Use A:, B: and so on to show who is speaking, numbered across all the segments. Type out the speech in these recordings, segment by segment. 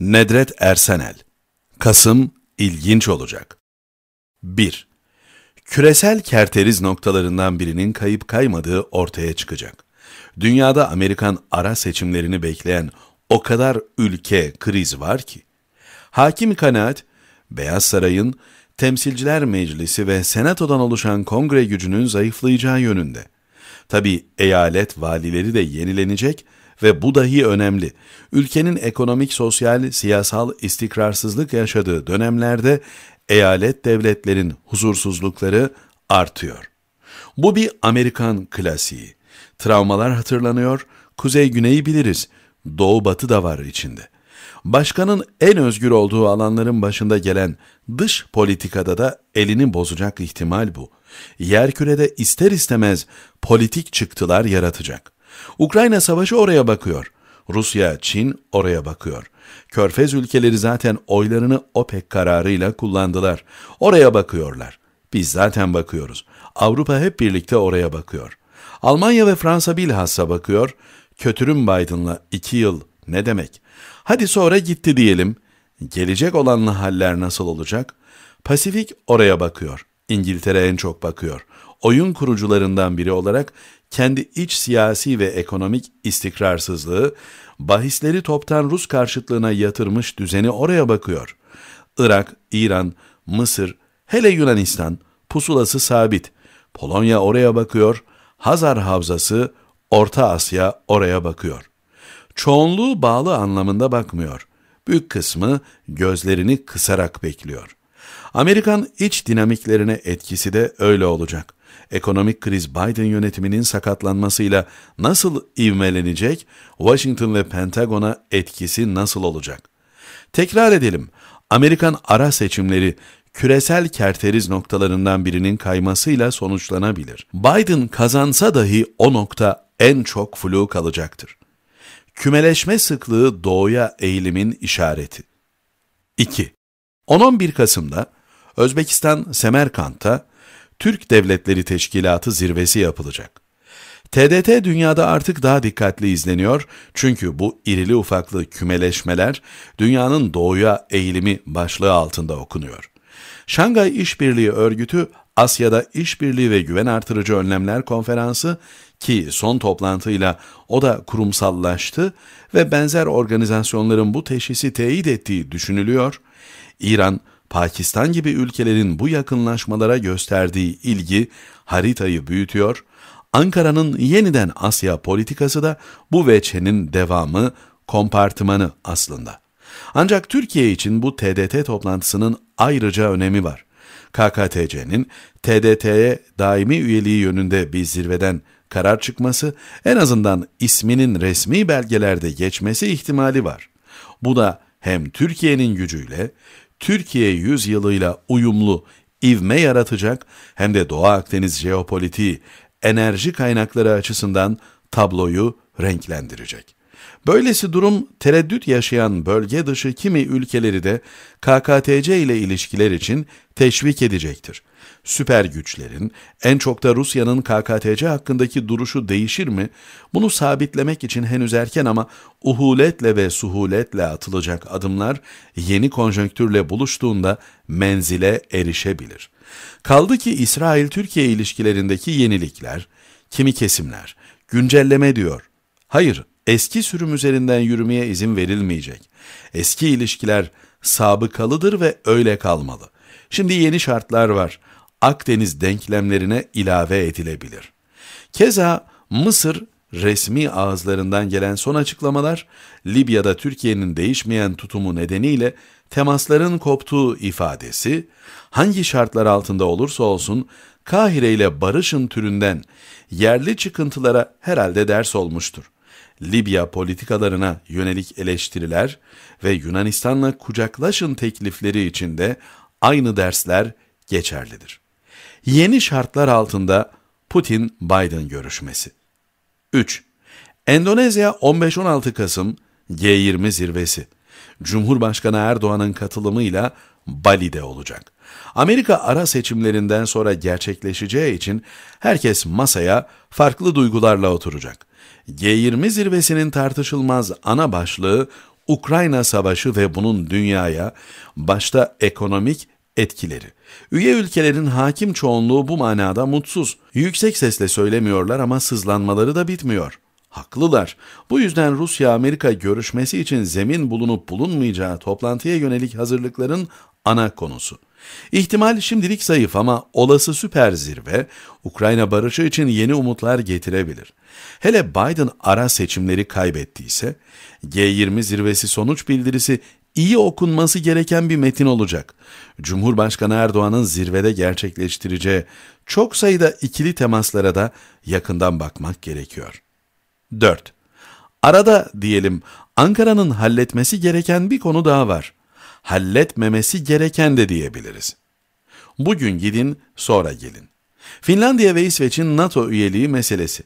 A: Nedret Ersenel Kasım ilginç olacak. 1. Küresel kerteriz noktalarından birinin kayıp kaymadığı ortaya çıkacak. Dünyada Amerikan ara seçimlerini bekleyen o kadar ülke kriz var ki. Hakim kanaat, Beyaz Saray'ın Temsilciler Meclisi ve Senato'dan oluşan kongre gücünün zayıflayacağı yönünde. Tabi eyalet valileri de yenilenecek ve ve bu dahi önemli. Ülkenin ekonomik, sosyal, siyasal istikrarsızlık yaşadığı dönemlerde eyalet devletlerin huzursuzlukları artıyor. Bu bir Amerikan klasiği. Travmalar hatırlanıyor, kuzey-güneyi biliriz, doğu-batı da var içinde. Başkanın en özgür olduğu alanların başında gelen dış politikada da elini bozacak ihtimal bu. Yerkürede ister istemez politik çıktılar yaratacak. Ukrayna savaşı oraya bakıyor. Rusya, Çin oraya bakıyor. Körfez ülkeleri zaten oylarını OPEC kararıyla kullandılar. Oraya bakıyorlar. Biz zaten bakıyoruz. Avrupa hep birlikte oraya bakıyor. Almanya ve Fransa bilhassa bakıyor. Kötürüm Biden'la iki yıl ne demek? Hadi sonra gitti diyelim. Gelecek olanla haller nasıl olacak? Pasifik oraya bakıyor. İngiltere en çok bakıyor oyun kurucularından biri olarak kendi iç siyasi ve ekonomik istikrarsızlığı, bahisleri toptan Rus karşıtlığına yatırmış düzeni oraya bakıyor. Irak, İran, Mısır, hele Yunanistan pusulası sabit. Polonya oraya bakıyor, Hazar Havzası, Orta Asya oraya bakıyor. Çoğunluğu bağlı anlamında bakmıyor. Büyük kısmı gözlerini kısarak bekliyor. Amerikan iç dinamiklerine etkisi de öyle olacak. Ekonomik kriz Biden yönetiminin sakatlanmasıyla nasıl ivmelenecek, Washington ve Pentagon'a etkisi nasıl olacak? Tekrar edelim, Amerikan ara seçimleri küresel kerteriz noktalarından birinin kaymasıyla sonuçlanabilir. Biden kazansa dahi o nokta en çok flu kalacaktır. Kümeleşme sıklığı doğuya eğilimin işareti. 2. 10-11 Kasım'da Özbekistan Semerkant'ta Türk Devletleri Teşkilatı zirvesi yapılacak. TDT dünyada artık daha dikkatli izleniyor çünkü bu irili ufaklı kümeleşmeler dünyanın doğuya eğilimi başlığı altında okunuyor. Şangay İşbirliği Örgütü Asya'da İşbirliği ve Güven Artırıcı Önlemler Konferansı ki son toplantıyla o da kurumsallaştı ve benzer organizasyonların bu teşhisi teyit ettiği düşünülüyor. İran Pakistan gibi ülkelerin bu yakınlaşmalara gösterdiği ilgi haritayı büyütüyor, Ankara'nın yeniden Asya politikası da bu veçenin devamı, kompartımanı aslında. Ancak Türkiye için bu TDT toplantısının ayrıca önemi var. KKTC'nin TDT'ye daimi üyeliği yönünde bir zirveden karar çıkması, en azından isminin resmi belgelerde geçmesi ihtimali var. Bu da hem Türkiye'nin gücüyle Türkiye yüzyılıyla uyumlu, ivme yaratacak hem de Doğu Akdeniz jeopolitiği, enerji kaynakları açısından tabloyu renklendirecek. Böylesi durum tereddüt yaşayan bölge dışı kimi ülkeleri de KKTC ile ilişkiler için teşvik edecektir süper güçlerin, en çok da Rusya'nın KKTC hakkındaki duruşu değişir mi? Bunu sabitlemek için henüz erken ama uhuletle ve suhuletle atılacak adımlar yeni konjonktürle buluştuğunda menzile erişebilir. Kaldı ki İsrail-Türkiye ilişkilerindeki yenilikler, kimi kesimler, güncelleme diyor. Hayır, eski sürüm üzerinden yürümeye izin verilmeyecek. Eski ilişkiler sabıkalıdır ve öyle kalmalı. Şimdi yeni şartlar var. Akdeniz denklemlerine ilave edilebilir. Keza Mısır resmi ağızlarından gelen son açıklamalar, Libya'da Türkiye'nin değişmeyen tutumu nedeniyle temasların koptuğu ifadesi, hangi şartlar altında olursa olsun Kahire ile barışın türünden yerli çıkıntılara herhalde ders olmuştur. Libya politikalarına yönelik eleştiriler ve Yunanistan'la kucaklaşın teklifleri içinde aynı dersler geçerlidir. Yeni şartlar altında Putin-Biden görüşmesi. 3. Endonezya 15-16 Kasım G20 zirvesi. Cumhurbaşkanı Erdoğan'ın katılımıyla Bali'de olacak. Amerika ara seçimlerinden sonra gerçekleşeceği için herkes masaya farklı duygularla oturacak. G20 zirvesinin tartışılmaz ana başlığı Ukrayna Savaşı ve bunun dünyaya başta ekonomik etkileri. Üye ülkelerin hakim çoğunluğu bu manada mutsuz. Yüksek sesle söylemiyorlar ama sızlanmaları da bitmiyor. Haklılar. Bu yüzden Rusya-Amerika görüşmesi için zemin bulunup bulunmayacağı toplantıya yönelik hazırlıkların ana konusu. İhtimal şimdilik zayıf ama olası süper zirve Ukrayna barışı için yeni umutlar getirebilir. Hele Biden ara seçimleri kaybettiyse G20 zirvesi sonuç bildirisi iyi okunması gereken bir metin olacak. Cumhurbaşkanı Erdoğan'ın zirvede gerçekleştireceği çok sayıda ikili temaslara da yakından bakmak gerekiyor. 4. Arada diyelim Ankara'nın halletmesi gereken bir konu daha var halletmemesi gereken de diyebiliriz. Bugün gidin, sonra gelin. Finlandiya ve İsveç'in NATO üyeliği meselesi.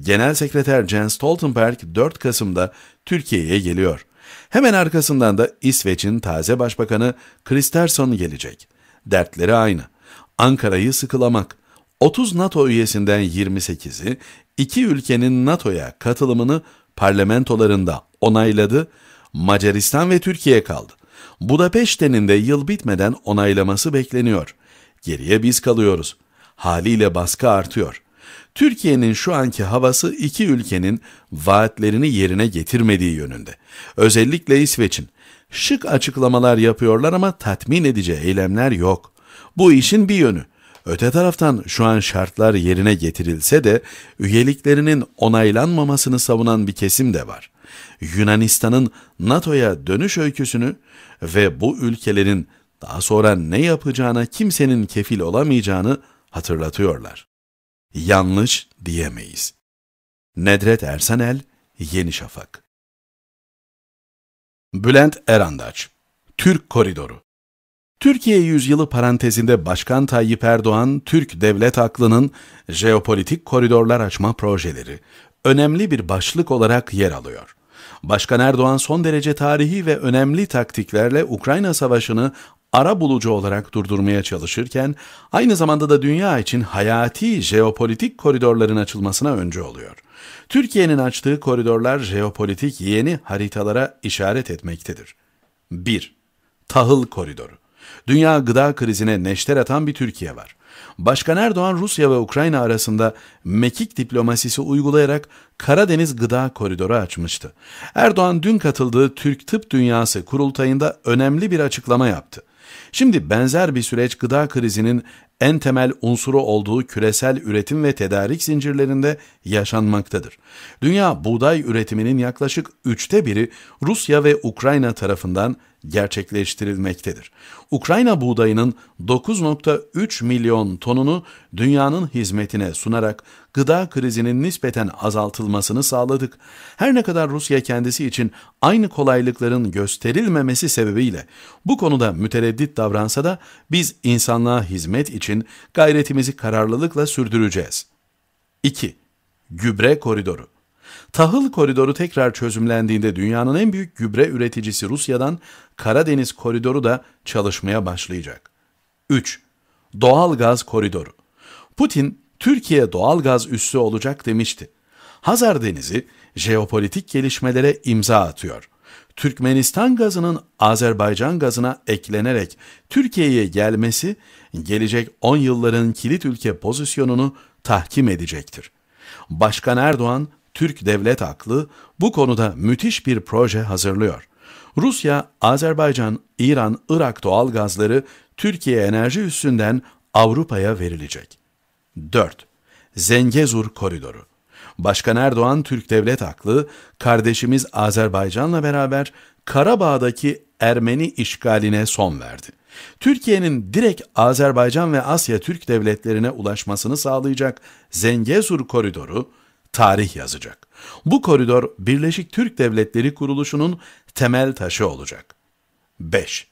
A: Genel Sekreter Jens Stoltenberg 4 Kasım'da Türkiye'ye geliyor. Hemen arkasından da İsveç'in taze başbakanı Kristersson gelecek. Dertleri aynı. Ankara'yı sıkılamak. 30 NATO üyesinden 28'i iki ülkenin NATO'ya katılımını parlamentolarında onayladı. Macaristan ve Türkiye kaldı. Budapeşte'nin de yıl bitmeden onaylaması bekleniyor. Geriye biz kalıyoruz. Haliyle baskı artıyor. Türkiye'nin şu anki havası iki ülkenin vaatlerini yerine getirmediği yönünde. Özellikle İsveç'in. Şık açıklamalar yapıyorlar ama tatmin edici eylemler yok. Bu işin bir yönü. Öte taraftan şu an şartlar yerine getirilse de üyeliklerinin onaylanmamasını savunan bir kesim de var. Yunanistan'ın NATO'ya dönüş öyküsünü ve bu ülkelerin daha sonra ne yapacağına kimsenin kefil olamayacağını hatırlatıyorlar. Yanlış diyemeyiz. Nedret Ersanel, Yeni Şafak Bülent Erandaç, Türk Koridoru Türkiye yüzyılı parantezinde Başkan Tayyip Erdoğan, Türk devlet aklının jeopolitik koridorlar açma projeleri önemli bir başlık olarak yer alıyor. Başkan Erdoğan son derece tarihi ve önemli taktiklerle Ukrayna Savaşı'nı ara bulucu olarak durdurmaya çalışırken aynı zamanda da dünya için hayati jeopolitik koridorların açılmasına önce oluyor. Türkiye'nin açtığı koridorlar jeopolitik yeni haritalara işaret etmektedir. 1. Tahıl Koridoru Dünya gıda krizine neşter atan bir Türkiye var. Başkan Erdoğan Rusya ve Ukrayna arasında mekik diplomasisi uygulayarak Karadeniz Gıda Koridoru açmıştı. Erdoğan dün katıldığı Türk Tıp Dünyası kurultayında önemli bir açıklama yaptı. Şimdi benzer bir süreç gıda krizinin en temel unsuru olduğu küresel üretim ve tedarik zincirlerinde yaşanmaktadır. Dünya buğday üretiminin yaklaşık üçte biri Rusya ve Ukrayna tarafından gerçekleştirilmektedir. Ukrayna buğdayının 9.3 milyon tonunu dünyanın hizmetine sunarak gıda krizinin nispeten azaltılmasını sağladık. Her ne kadar Rusya kendisi için aynı kolaylıkların gösterilmemesi sebebiyle bu konuda mütereddit davransa da biz insanlığa hizmet için gayretimizi kararlılıkla sürdüreceğiz. 2. Gübre koridoru Tahıl koridoru tekrar çözümlendiğinde dünyanın en büyük gübre üreticisi Rusya'dan Karadeniz koridoru da çalışmaya başlayacak. 3. Doğal gaz koridoru. Putin Türkiye doğal gaz üssü olacak demişti. Hazar Denizi jeopolitik gelişmelere imza atıyor. Türkmenistan gazının Azerbaycan gazına eklenerek Türkiye'ye gelmesi gelecek 10 yılların kilit ülke pozisyonunu tahkim edecektir. Başkan Erdoğan Türk devlet aklı bu konuda müthiş bir proje hazırlıyor. Rusya, Azerbaycan, İran, Irak doğal gazları Türkiye enerji üstünden Avrupa'ya verilecek. 4. Zengezur Koridoru Başkan Erdoğan Türk devlet aklı, kardeşimiz Azerbaycan'la beraber Karabağ'daki Ermeni işgaline son verdi. Türkiye'nin direkt Azerbaycan ve Asya Türk devletlerine ulaşmasını sağlayacak Zengezur Koridoru, tarih yazacak. Bu koridor Birleşik Türk Devletleri kuruluşunun temel taşı olacak. 5.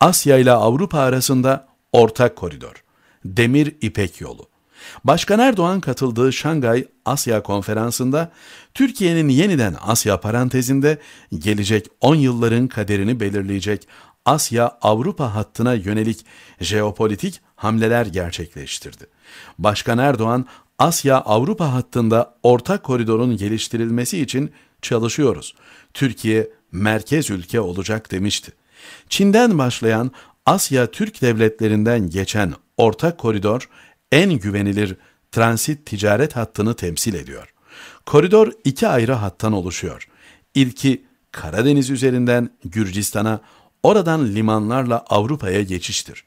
A: Asya ile Avrupa arasında ortak koridor. Demir İpek yolu. Başkan Erdoğan katıldığı Şangay Asya Konferansı'nda Türkiye'nin yeniden Asya parantezinde gelecek 10 yılların kaderini belirleyecek Asya-Avrupa hattına yönelik jeopolitik hamleler gerçekleştirdi. Başkan Erdoğan Asya-Avrupa hattında ortak koridorun geliştirilmesi için çalışıyoruz. Türkiye merkez ülke olacak demişti. Çin'den başlayan Asya Türk devletlerinden geçen ortak koridor en güvenilir transit ticaret hattını temsil ediyor. Koridor iki ayrı hattan oluşuyor. İlki Karadeniz üzerinden Gürcistan'a, oradan limanlarla Avrupa'ya geçiştir.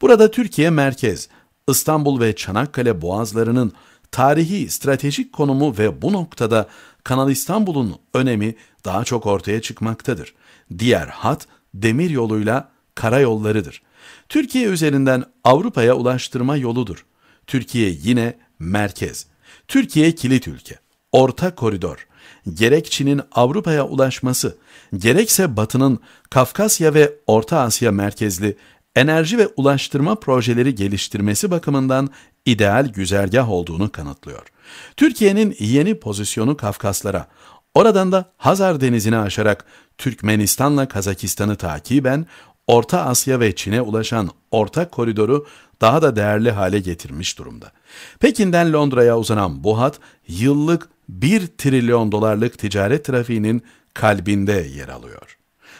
A: Burada Türkiye merkez, İstanbul ve Çanakkale boğazlarının tarihi, stratejik konumu ve bu noktada Kanal İstanbul'un önemi daha çok ortaya çıkmaktadır. Diğer hat demir yoluyla karayollarıdır. Türkiye üzerinden Avrupa'ya ulaştırma yoludur. Türkiye yine merkez. Türkiye kilit ülke. Orta koridor. Gerek Çin'in Avrupa'ya ulaşması, gerekse Batı'nın Kafkasya ve Orta Asya merkezli enerji ve ulaştırma projeleri geliştirmesi bakımından ideal güzergah olduğunu kanıtlıyor. Türkiye'nin yeni pozisyonu Kafkaslara, oradan da Hazar Denizi'ni aşarak Türkmenistan'la Kazakistan'ı takiben Orta Asya ve Çin'e ulaşan ortak koridoru daha da değerli hale getirmiş durumda. Pekin'den Londra'ya uzanan bu hat yıllık 1 trilyon dolarlık ticaret trafiğinin kalbinde yer alıyor.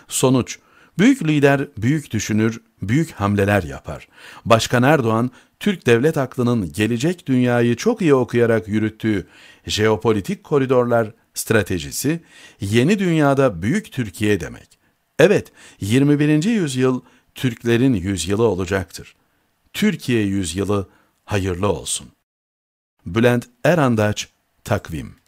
A: Sonuç Büyük lider büyük düşünür, büyük hamleler yapar. Başkan Erdoğan, Türk devlet aklının gelecek dünyayı çok iyi okuyarak yürüttüğü jeopolitik koridorlar stratejisi, yeni dünyada büyük Türkiye demek. Evet, 21. yüzyıl Türklerin yüzyılı olacaktır. Türkiye yüzyılı hayırlı olsun. Bülent Erandaç, Takvim